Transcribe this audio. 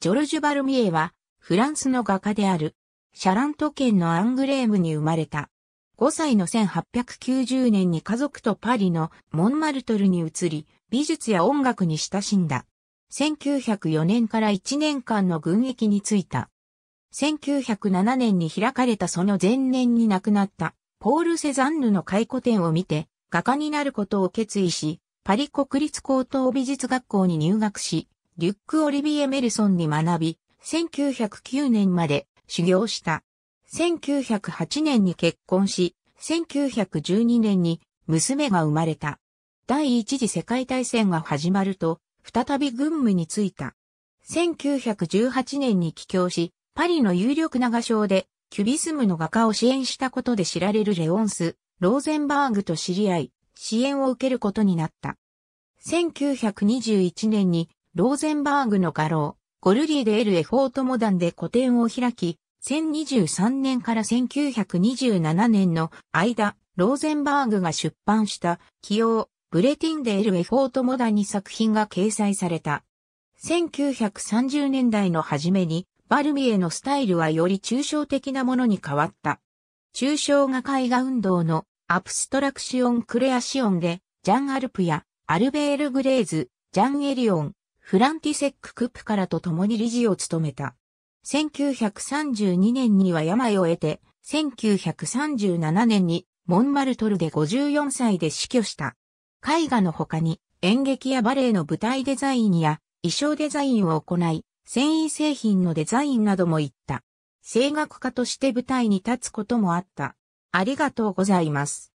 ジョルジュ・バルミエは、フランスの画家である、シャラント県のアングレームに生まれた。5歳の1890年に家族とパリのモンマルトルに移り、美術や音楽に親しんだ。1904年から1年間の軍役に就いた。1907年に開かれたその前年に亡くなったポール・セザンヌの回顧展を見て画家になることを決意し、パリ国立高等美術学校に入学し、リュック・オリビエ・メルソンに学び、1909年まで修行した。1908年に結婚し、1912年に娘が生まれた。第一次世界大戦が始まると、再び軍務に就いた。1918年に帰郷し、パリの有力な画商で、キュビスムの画家を支援したことで知られるレオンス、ローゼンバーグと知り合い、支援を受けることになった。1921年にローゼンバーグの画廊、ゴルリーでエル・エフォートモダンで個展を開き、1023年から1927年の間、ローゼンバーグが出版した、起用、ブレティンでエル・エフォートモダンに作品が掲載された。1930年代の初めに、バルミエのスタイルはより抽象的なものに変わった。抽象画絵画運動のアプストラクシオン・クレアシオンで、ジャン・アルプやアルベール・グレーズ、ジャン・エリオン、フランティセック・クップからと共に理事を務めた。1932年には病を得て、1937年にモンマルトルで54歳で死去した。絵画の他に演劇やバレエの舞台デザインや衣装デザインを行い、繊維製品のデザインなども行った。声楽家として舞台に立つこともあった。ありがとうございます。